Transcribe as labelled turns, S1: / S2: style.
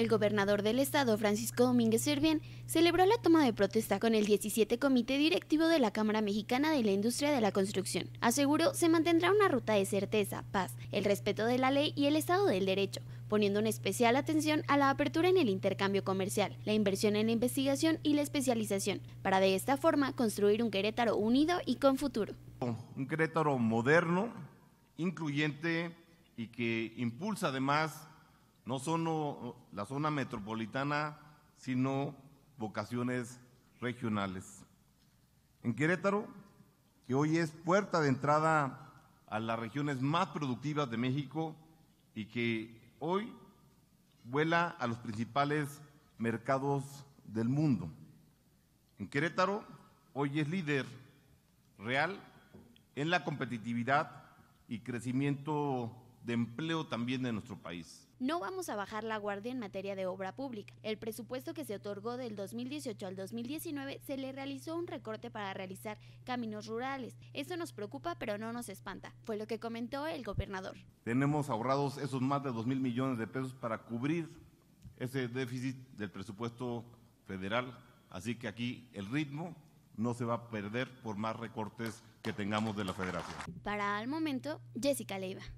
S1: El gobernador del estado, Francisco Domínguez Servién, celebró la toma de protesta con el 17 Comité Directivo de la Cámara Mexicana de la Industria de la Construcción. Aseguró se mantendrá una ruta de certeza, paz, el respeto de la ley y el Estado del Derecho, poniendo una especial atención a la apertura en el intercambio comercial, la inversión en la investigación y la especialización, para de esta forma construir un Querétaro unido y con futuro.
S2: Un Querétaro moderno, incluyente y que impulsa además no solo la zona metropolitana, sino vocaciones regionales. En Querétaro, que hoy es puerta de entrada a las regiones más productivas de México y que hoy vuela a los principales mercados del mundo. En Querétaro, hoy es líder real en la competitividad y crecimiento empleo también de nuestro país.
S1: No vamos a bajar la guardia en materia de obra pública. El presupuesto que se otorgó del 2018 al 2019 se le realizó un recorte para realizar caminos rurales. Eso nos preocupa, pero no nos espanta, fue lo que comentó el gobernador.
S2: Tenemos ahorrados esos más de 2 mil millones de pesos para cubrir ese déficit del presupuesto federal. Así que aquí el ritmo no se va a perder por más recortes que tengamos de la federación.
S1: Para el momento, Jessica Leiva.